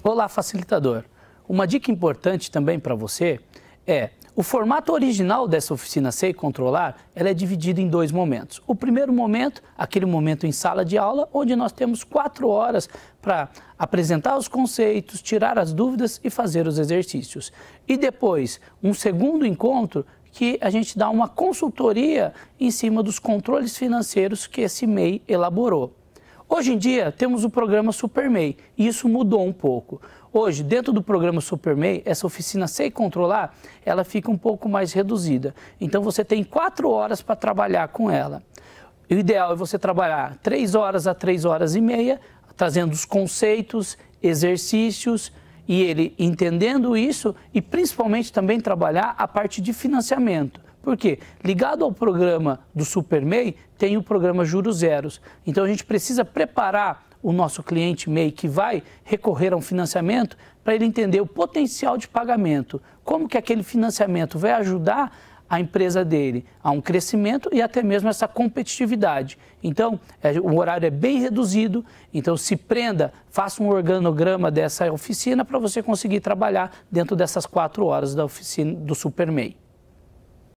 Olá, facilitador. Uma dica importante também para você é o formato original dessa oficina Sei Controlar, ela é dividida em dois momentos. O primeiro momento, aquele momento em sala de aula, onde nós temos quatro horas para apresentar os conceitos, tirar as dúvidas e fazer os exercícios. E depois, um segundo encontro que a gente dá uma consultoria em cima dos controles financeiros que esse MEI elaborou. Hoje em dia, temos o programa SuperMEI e isso mudou um pouco. Hoje, dentro do programa SuperMEI, essa oficina Sei Controlar, ela fica um pouco mais reduzida. Então, você tem quatro horas para trabalhar com ela. O ideal é você trabalhar três horas a três horas e meia, trazendo os conceitos, exercícios, e ele entendendo isso e principalmente também trabalhar a parte de financiamento. Porque ligado ao programa do Super MEI, tem o programa Juros Zeros. Então a gente precisa preparar o nosso cliente MEI que vai recorrer a um financiamento para ele entender o potencial de pagamento, como que aquele financiamento vai ajudar a empresa dele a um crescimento e até mesmo essa competitividade. Então, é, o horário é bem reduzido, então se prenda, faça um organograma dessa oficina para você conseguir trabalhar dentro dessas quatro horas da oficina do SuperMEI.